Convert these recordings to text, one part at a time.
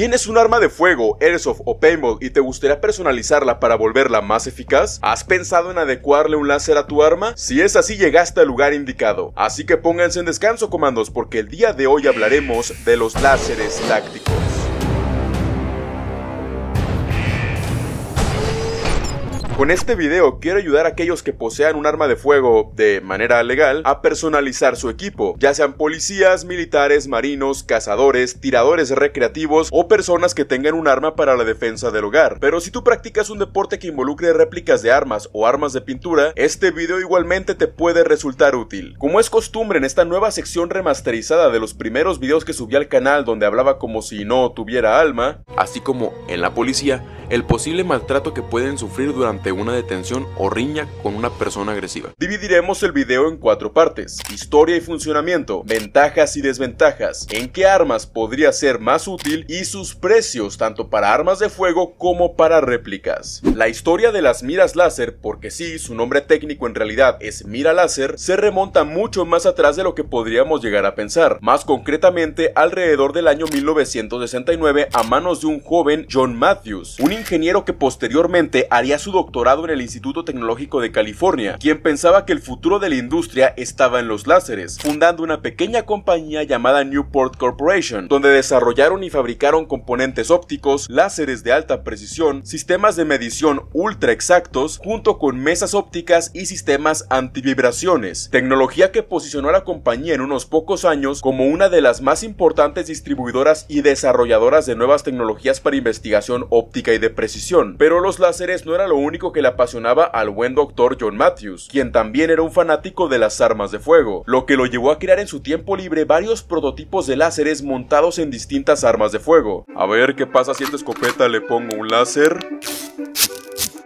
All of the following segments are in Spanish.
¿Tienes un arma de fuego, airsoft o paintball y te gustaría personalizarla para volverla más eficaz? ¿Has pensado en adecuarle un láser a tu arma? Si es así, llegaste al lugar indicado. Así que pónganse en descanso, comandos, porque el día de hoy hablaremos de los láseres tácticos. Con este video quiero ayudar a aquellos que posean un arma de fuego de manera legal a personalizar su equipo, ya sean policías, militares, marinos, cazadores, tiradores recreativos o personas que tengan un arma para la defensa del hogar. Pero si tú practicas un deporte que involucre réplicas de armas o armas de pintura, este video igualmente te puede resultar útil. Como es costumbre en esta nueva sección remasterizada de los primeros videos que subí al canal donde hablaba como si no tuviera alma, así como en la policía, el posible maltrato que pueden sufrir durante una detención o riña con una persona agresiva. Dividiremos el video en cuatro partes, historia y funcionamiento, ventajas y desventajas, en qué armas podría ser más útil y sus precios tanto para armas de fuego como para réplicas. La historia de las miras láser, porque sí, su nombre técnico en realidad es mira láser, se remonta mucho más atrás de lo que podríamos llegar a pensar, más concretamente alrededor del año 1969 a manos de un joven John Matthews, ingeniero que posteriormente haría su doctorado en el Instituto Tecnológico de California, quien pensaba que el futuro de la industria estaba en los láseres, fundando una pequeña compañía llamada Newport Corporation, donde desarrollaron y fabricaron componentes ópticos, láseres de alta precisión, sistemas de medición ultra exactos, junto con mesas ópticas y sistemas antivibraciones, tecnología que posicionó a la compañía en unos pocos años como una de las más importantes distribuidoras y desarrolladoras de nuevas tecnologías para investigación óptica y de precisión, pero los láseres no era lo único que le apasionaba al buen doctor John Matthews, quien también era un fanático de las armas de fuego, lo que lo llevó a crear en su tiempo libre varios prototipos de láseres montados en distintas armas de fuego. A ver qué pasa si a esta escopeta le pongo un láser.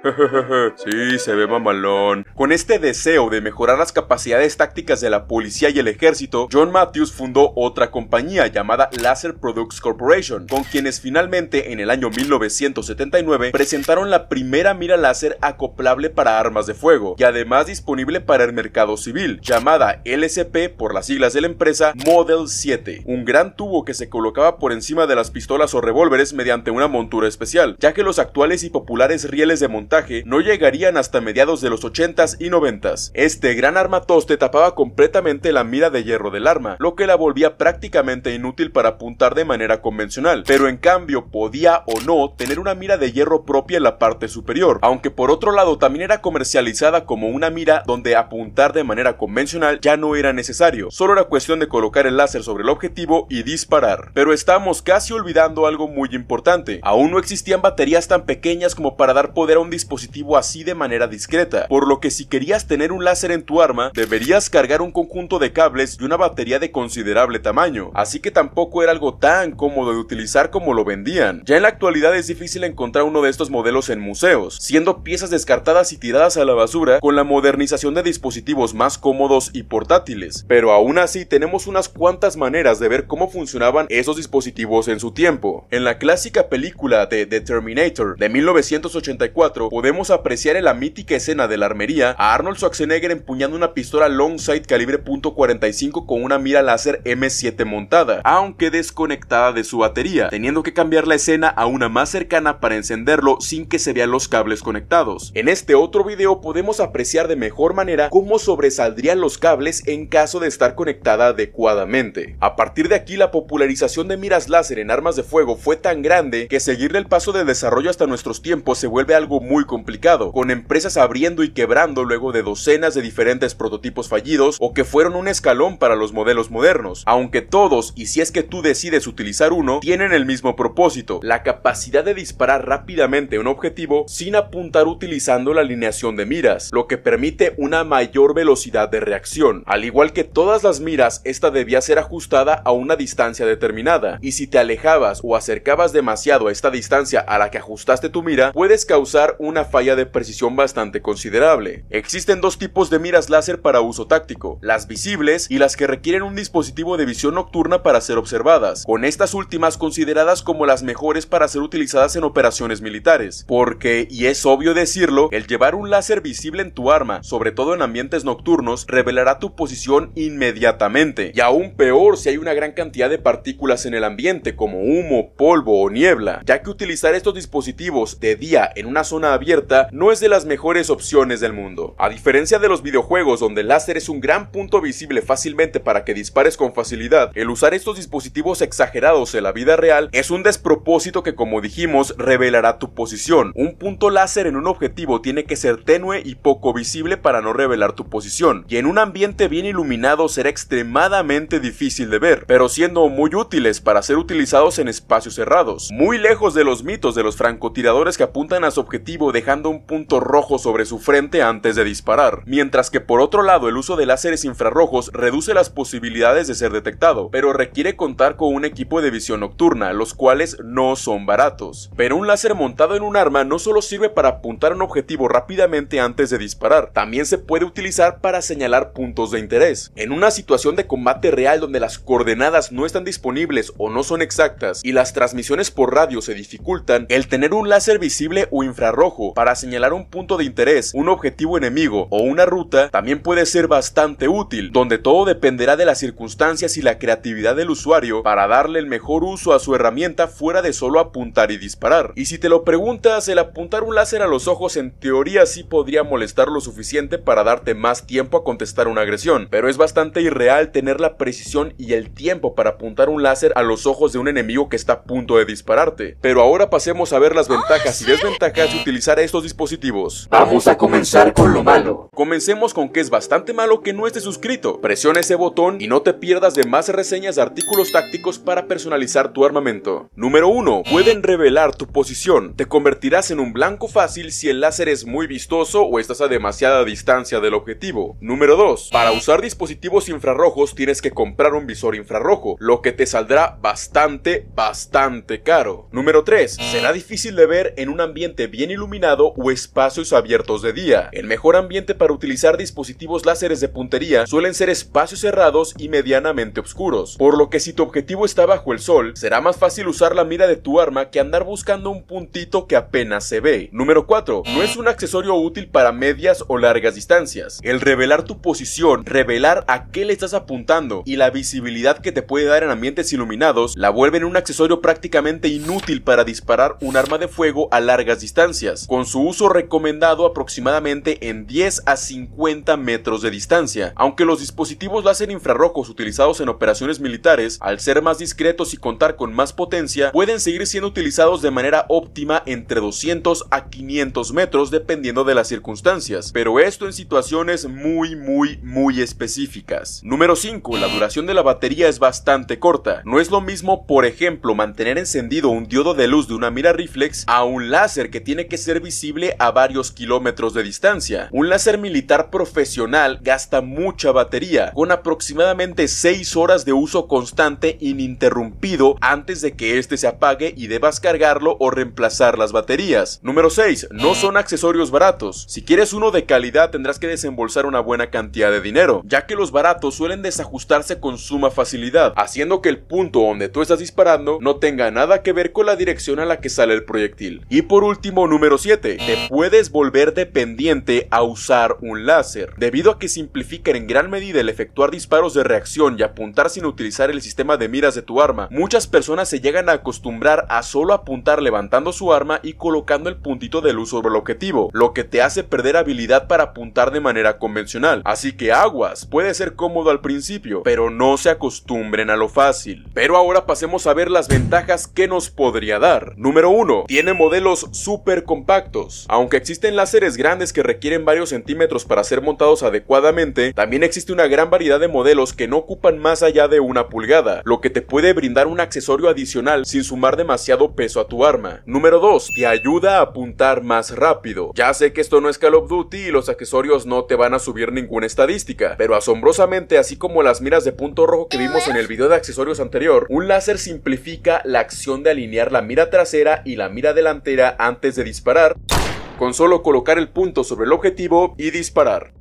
sí, se ve mamalón. Con este deseo de mejorar las capacidades tácticas de la policía y el ejército, John Matthews fundó otra compañía llamada Laser Products Corporation, con quienes finalmente en el año 1979 presentaron la primera mira láser acoplable para armas de fuego y además disponible para el mercado civil, llamada LCP por las siglas de la empresa Model 7, un gran tubo que se colocaba por encima de las pistolas o revólveres mediante una montura especial, ya que los actuales y populares rieles de montaña no llegarían hasta mediados de los 80s y 90s. Este gran armatoste tapaba completamente la mira de hierro del arma, lo que la volvía prácticamente inútil para apuntar de manera convencional, pero en cambio podía o no tener una mira de hierro propia en la parte superior, aunque por otro lado también era comercializada como una mira donde apuntar de manera convencional ya no era necesario, solo era cuestión de colocar el láser sobre el objetivo y disparar. Pero estamos casi olvidando algo muy importante, aún no existían baterías tan pequeñas como para dar poder a un disparo dispositivo así de manera discreta, por lo que si querías tener un láser en tu arma, deberías cargar un conjunto de cables y una batería de considerable tamaño, así que tampoco era algo tan cómodo de utilizar como lo vendían. Ya en la actualidad es difícil encontrar uno de estos modelos en museos, siendo piezas descartadas y tiradas a la basura con la modernización de dispositivos más cómodos y portátiles, pero aún así tenemos unas cuantas maneras de ver cómo funcionaban esos dispositivos en su tiempo. En la clásica película de The Terminator de 1984, podemos apreciar en la mítica escena de la armería a Arnold Schwarzenegger empuñando una pistola Longside calibre .45 con una mira láser M7 montada, aunque desconectada de su batería, teniendo que cambiar la escena a una más cercana para encenderlo sin que se vean los cables conectados. En este otro video podemos apreciar de mejor manera cómo sobresaldrían los cables en caso de estar conectada adecuadamente. A partir de aquí la popularización de miras láser en armas de fuego fue tan grande que seguirle el paso de desarrollo hasta nuestros tiempos se vuelve algo muy complicado, con empresas abriendo y quebrando luego de docenas de diferentes prototipos fallidos o que fueron un escalón para los modelos modernos, aunque todos, y si es que tú decides utilizar uno, tienen el mismo propósito, la capacidad de disparar rápidamente un objetivo sin apuntar utilizando la alineación de miras, lo que permite una mayor velocidad de reacción. Al igual que todas las miras, esta debía ser ajustada a una distancia determinada, y si te alejabas o acercabas demasiado a esta distancia a la que ajustaste tu mira, puedes causar un una falla de precisión bastante considerable. Existen dos tipos de miras láser para uso táctico, las visibles y las que requieren un dispositivo de visión nocturna para ser observadas, con estas últimas consideradas como las mejores para ser utilizadas en operaciones militares, porque, y es obvio decirlo, el llevar un láser visible en tu arma, sobre todo en ambientes nocturnos, revelará tu posición inmediatamente, y aún peor si hay una gran cantidad de partículas en el ambiente como humo, polvo o niebla, ya que utilizar estos dispositivos de día en una zona abierta no es de las mejores opciones del mundo. A diferencia de los videojuegos donde el láser es un gran punto visible fácilmente para que dispares con facilidad, el usar estos dispositivos exagerados en la vida real es un despropósito que como dijimos revelará tu posición. Un punto láser en un objetivo tiene que ser tenue y poco visible para no revelar tu posición, y en un ambiente bien iluminado será extremadamente difícil de ver, pero siendo muy útiles para ser utilizados en espacios cerrados, muy lejos de los mitos de los francotiradores que apuntan a su objetivo dejando un punto rojo sobre su frente antes de disparar, mientras que por otro lado el uso de láseres infrarrojos reduce las posibilidades de ser detectado, pero requiere contar con un equipo de visión nocturna, los cuales no son baratos. Pero un láser montado en un arma no solo sirve para apuntar un objetivo rápidamente antes de disparar, también se puede utilizar para señalar puntos de interés. En una situación de combate real donde las coordenadas no están disponibles o no son exactas y las transmisiones por radio se dificultan, el tener un láser visible o infrarrojo para señalar un punto de interés, un objetivo enemigo o una ruta también puede ser bastante útil, donde todo dependerá de las circunstancias y la creatividad del usuario para darle el mejor uso a su herramienta fuera de solo apuntar y disparar. Y si te lo preguntas, el apuntar un láser a los ojos en teoría sí podría molestar lo suficiente para darte más tiempo a contestar una agresión, pero es bastante irreal tener la precisión y el tiempo para apuntar un láser a los ojos de un enemigo que está a punto de dispararte. Pero ahora pasemos a ver las ah, ventajas y desventajas de utilizar estos dispositivos. Vamos a comenzar con lo malo. Comencemos con que es bastante malo que no estés suscrito. Presiona ese botón y no te pierdas de más reseñas de artículos tácticos para personalizar tu armamento. Número 1. Pueden revelar tu posición. Te convertirás en un blanco fácil si el láser es muy vistoso o estás a demasiada distancia del objetivo. Número 2. Para usar dispositivos infrarrojos tienes que comprar un visor infrarrojo, lo que te saldrá bastante, bastante caro. Número 3. Será difícil de ver en un ambiente bien iluminado o espacios abiertos de día. El mejor ambiente para utilizar dispositivos láseres de puntería suelen ser espacios cerrados y medianamente oscuros, por lo que si tu objetivo está bajo el sol, será más fácil usar la mira de tu arma que andar buscando un puntito que apenas se ve. Número 4. No es un accesorio útil para medias o largas distancias. El revelar tu posición, revelar a qué le estás apuntando y la visibilidad que te puede dar en ambientes iluminados la vuelven un accesorio prácticamente inútil para disparar un arma de fuego a largas distancias con su uso recomendado aproximadamente en 10 a 50 metros de distancia. Aunque los dispositivos láser infrarrojos utilizados en operaciones militares, al ser más discretos y contar con más potencia, pueden seguir siendo utilizados de manera óptima entre 200 a 500 metros dependiendo de las circunstancias, pero esto en situaciones muy muy muy específicas. Número 5. La duración de la batería es bastante corta. No es lo mismo, por ejemplo, mantener encendido un diodo de luz de una mira reflex a un láser que tiene que ser visible a varios kilómetros de distancia. Un láser militar profesional gasta mucha batería, con aproximadamente 6 horas de uso constante ininterrumpido antes de que este se apague y debas cargarlo o reemplazar las baterías. Número 6. No son accesorios baratos. Si quieres uno de calidad tendrás que desembolsar una buena cantidad de dinero, ya que los baratos suelen desajustarse con suma facilidad, haciendo que el punto donde tú estás disparando no tenga nada que ver con la dirección a la que sale el proyectil. Y por último, número 7. Te puedes volver dependiente a usar un láser. Debido a que simplifica en gran medida el efectuar disparos de reacción y apuntar sin utilizar el sistema de miras de tu arma, muchas personas se llegan a acostumbrar a solo apuntar levantando su arma y colocando el puntito de luz sobre el objetivo, lo que te hace perder habilidad para apuntar de manera convencional. Así que aguas, puede ser cómodo al principio, pero no se acostumbren a lo fácil. Pero ahora pasemos a ver las ventajas que nos podría dar. Número 1. Tiene modelos super complicados aunque existen láseres grandes que requieren varios centímetros para ser montados adecuadamente, también existe una gran variedad de modelos que no ocupan más allá de una pulgada, lo que te puede brindar un accesorio adicional sin sumar demasiado peso a tu arma. Número 2. Te ayuda a apuntar más rápido. Ya sé que esto no es Call of Duty y los accesorios no te van a subir ninguna estadística, pero asombrosamente, así como las miras de punto rojo que vimos en el video de accesorios anterior, un láser simplifica la acción de alinear la mira trasera y la mira delantera antes de disparar con solo colocar el punto sobre el objetivo y disparar.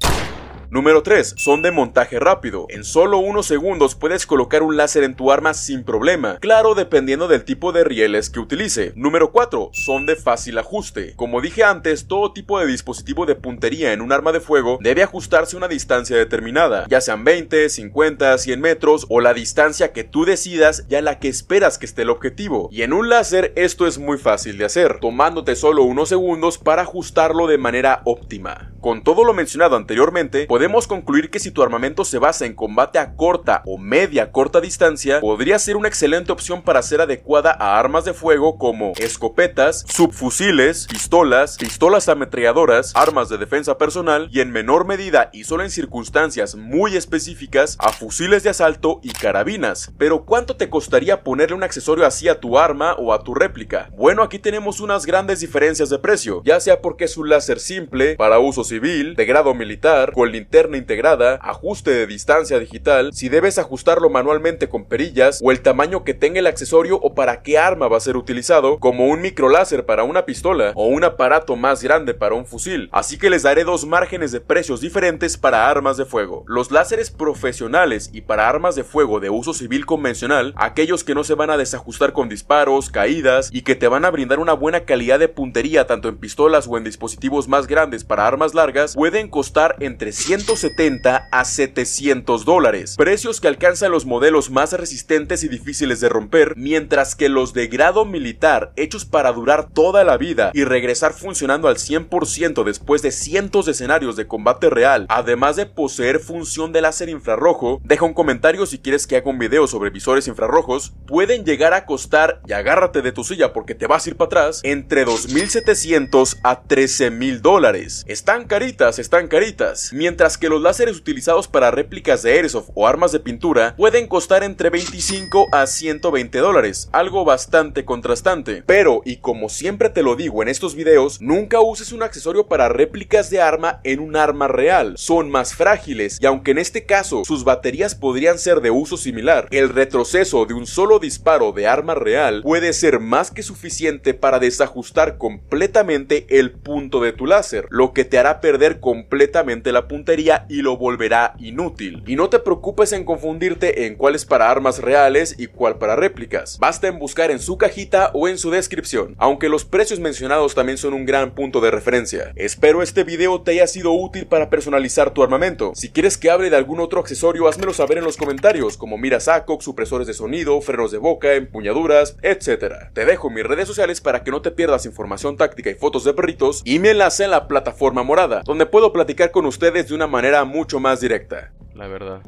Número 3. Son de montaje rápido. En solo unos segundos puedes colocar un láser en tu arma sin problema, claro dependiendo del tipo de rieles que utilice. Número 4. Son de fácil ajuste. Como dije antes, todo tipo de dispositivo de puntería en un arma de fuego debe ajustarse a una distancia determinada, ya sean 20, 50, 100 metros o la distancia que tú decidas y a la que esperas que esté el objetivo. Y en un láser esto es muy fácil de hacer, tomándote solo unos segundos para ajustarlo de manera óptima. Con todo lo mencionado anteriormente, podemos concluir que si tu armamento se basa en combate a corta o media corta distancia, podría ser una excelente opción para ser adecuada a armas de fuego como escopetas, subfusiles, pistolas, pistolas ametralladoras, armas de defensa personal y en menor medida y solo en circunstancias muy específicas a fusiles de asalto y carabinas. Pero ¿cuánto te costaría ponerle un accesorio así a tu arma o a tu réplica? Bueno, aquí tenemos unas grandes diferencias de precio, ya sea porque es un láser simple para uso civil, de grado militar, con linterna integrada, ajuste de distancia digital, si debes ajustarlo manualmente con perillas o el tamaño que tenga el accesorio o para qué arma va a ser utilizado, como un láser para una pistola o un aparato más grande para un fusil. Así que les daré dos márgenes de precios diferentes para armas de fuego. Los láseres profesionales y para armas de fuego de uso civil convencional, aquellos que no se van a desajustar con disparos, caídas y que te van a brindar una buena calidad de puntería tanto en pistolas o en dispositivos más grandes para armas largas pueden costar entre 170 a 700 dólares, precios que alcanzan los modelos más resistentes y difíciles de romper, mientras que los de grado militar, hechos para durar toda la vida y regresar funcionando al 100% después de cientos de escenarios de combate real, además de poseer función de láser infrarrojo, deja un comentario si quieres que haga un video sobre visores infrarrojos, pueden llegar a costar, y agárrate de tu silla porque te vas a ir para atrás, entre 2.700 a 13.000 dólares. Están caritas, están caritas, mientras que los láseres utilizados para réplicas de airsoft o armas de pintura pueden costar entre 25 a 120 dólares, algo bastante contrastante. Pero, y como siempre te lo digo en estos videos, nunca uses un accesorio para réplicas de arma en un arma real, son más frágiles y aunque en este caso sus baterías podrían ser de uso similar, el retroceso de un solo disparo de arma real puede ser más que suficiente para desajustar completamente el punto de tu láser, lo que te hará perder completamente la puntería y lo volverá inútil. Y no te preocupes en confundirte en cuál es para armas reales y cuál para réplicas. Basta en buscar en su cajita o en su descripción, aunque los precios mencionados también son un gran punto de referencia. Espero este video te haya sido útil para personalizar tu armamento. Si quieres que hable de algún otro accesorio, házmelo saber en los comentarios, como miras saco, supresores de sonido, frenos de boca, empuñaduras, etc. Te dejo mis redes sociales para que no te pierdas información táctica y fotos de perritos y me enlace en la plataforma moral donde puedo platicar con ustedes de una manera mucho más directa. La verdad.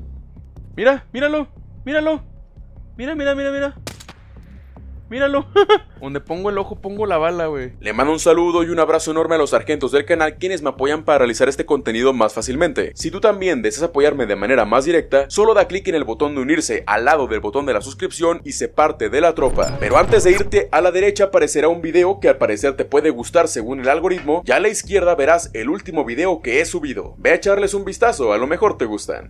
Mira, míralo, míralo. Mira, mira, mira, mira. Míralo. Donde pongo el ojo, pongo la bala, güey. Le mando un saludo y un abrazo enorme a los sargentos del canal quienes me apoyan para realizar este contenido más fácilmente. Si tú también deseas apoyarme de manera más directa, solo da clic en el botón de unirse al lado del botón de la suscripción y se parte de la tropa. Pero antes de irte, a la derecha aparecerá un video que al parecer te puede gustar según el algoritmo y a la izquierda verás el último video que he subido. Ve a echarles un vistazo, a lo mejor te gustan.